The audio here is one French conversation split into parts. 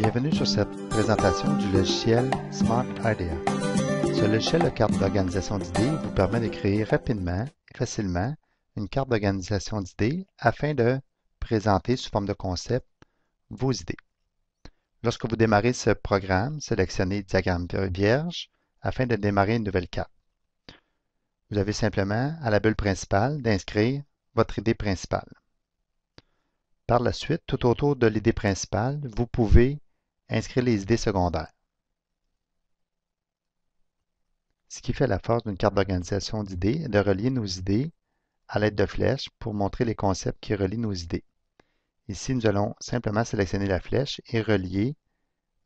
Bienvenue sur cette présentation du logiciel Smart Idea. Ce logiciel de carte d'organisation d'idées vous permet de créer rapidement et facilement une carte d'organisation d'idées afin de présenter sous forme de concept vos idées. Lorsque vous démarrez ce programme, sélectionnez Diagramme vierge afin de démarrer une nouvelle carte. Vous avez simplement à la bulle principale d'inscrire votre idée principale. Par la suite, tout autour de l'idée principale, vous pouvez inscrire les idées secondaires. Ce qui fait la force d'une carte d'organisation d'idées est de relier nos idées à l'aide de flèches pour montrer les concepts qui relient nos idées. Ici, nous allons simplement sélectionner la flèche et relier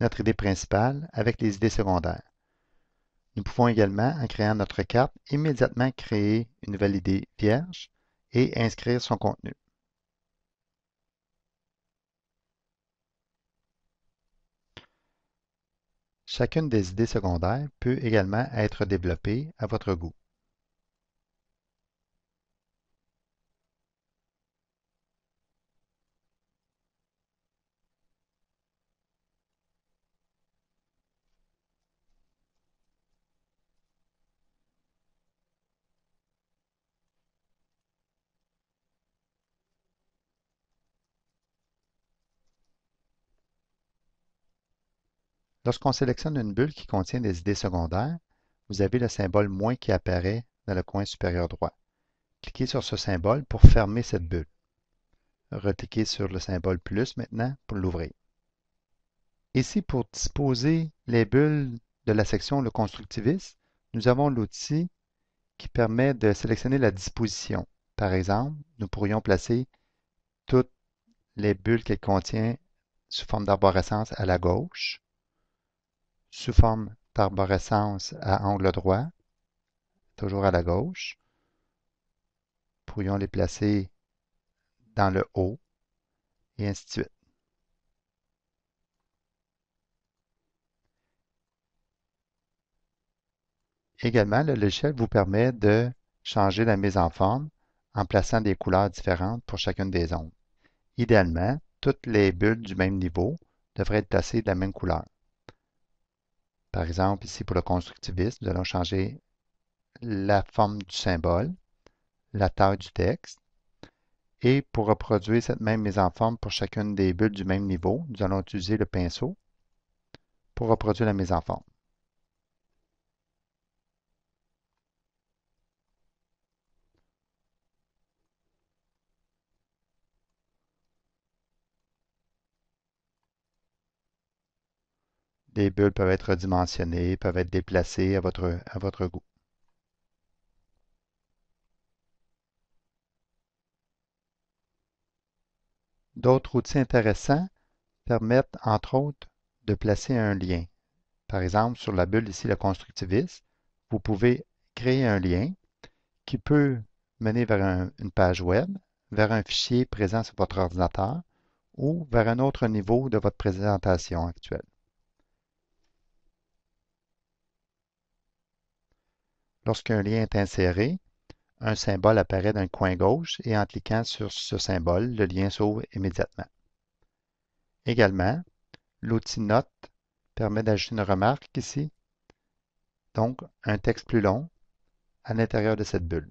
notre idée principale avec les idées secondaires. Nous pouvons également, en créant notre carte, immédiatement créer une nouvelle idée vierge et inscrire son contenu. Chacune des idées secondaires peut également être développée à votre goût. Lorsqu'on sélectionne une bulle qui contient des idées secondaires, vous avez le symbole moins qui apparaît dans le coin supérieur droit. Cliquez sur ce symbole pour fermer cette bulle. Recliquez sur le symbole plus maintenant pour l'ouvrir. Ici, pour disposer les bulles de la section Le constructiviste, nous avons l'outil qui permet de sélectionner la disposition. Par exemple, nous pourrions placer toutes les bulles qu'elle contient sous forme d'arborescence à la gauche sous forme d'arborescence à angle droit, toujours à la gauche. Pourrions les placer dans le haut et ainsi de suite. Également, le logiciel vous permet de changer la mise en forme en plaçant des couleurs différentes pour chacune des ondes. Idéalement, toutes les bulles du même niveau devraient être placées de la même couleur. Par exemple, ici pour le constructiviste, nous allons changer la forme du symbole, la taille du texte. Et pour reproduire cette même mise en forme pour chacune des bulles du même niveau, nous allons utiliser le pinceau pour reproduire la mise en forme. Les bulles peuvent être redimensionnées, peuvent être déplacées à votre, goût. D'autres outils intéressants permettent, entre autres, de placer un lien. Par exemple, sur la bulle ici, le constructiviste, vous pouvez créer un lien qui peut mener vers une page web, vers un fichier présent sur votre ordinateur ou vers un autre niveau de votre présentation actuelle. Lorsqu'un lien est inséré, un symbole apparaît dans le coin gauche et en cliquant sur ce symbole, le lien s'ouvre immédiatement. Également, l'outil Note permet d'ajouter une remarque ici, donc un texte plus long à l'intérieur de cette bulle.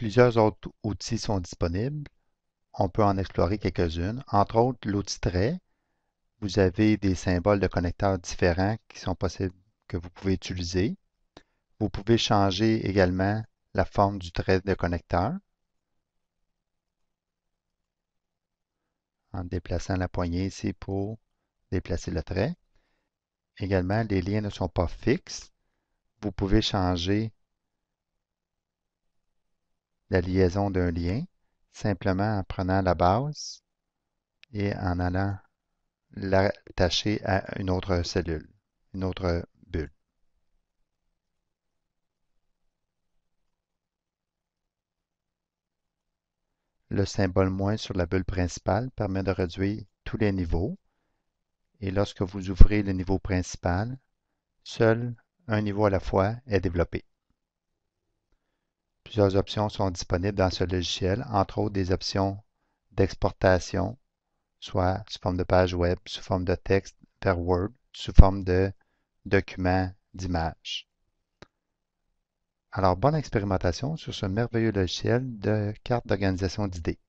Plusieurs autres outils sont disponibles. On peut en explorer quelques-unes. Entre autres, l'outil trait. Vous avez des symboles de connecteurs différents qui sont possibles que vous pouvez utiliser. Vous pouvez changer également la forme du trait de connecteur en déplaçant la poignée ici pour déplacer le trait. Également, les liens ne sont pas fixes. Vous pouvez changer la liaison d'un lien simplement en prenant la base et en allant l'attacher à une autre cellule, une autre bulle. Le symbole moins sur la bulle principale permet de réduire tous les niveaux. Et lorsque vous ouvrez le niveau principal, seul un niveau à la fois est développé. Plusieurs options sont disponibles dans ce logiciel, entre autres des options d'exportation, soit sous forme de page web, sous forme de texte vers Word, sous forme de document d'image. Alors, bonne expérimentation sur ce merveilleux logiciel de carte d'organisation d'idées.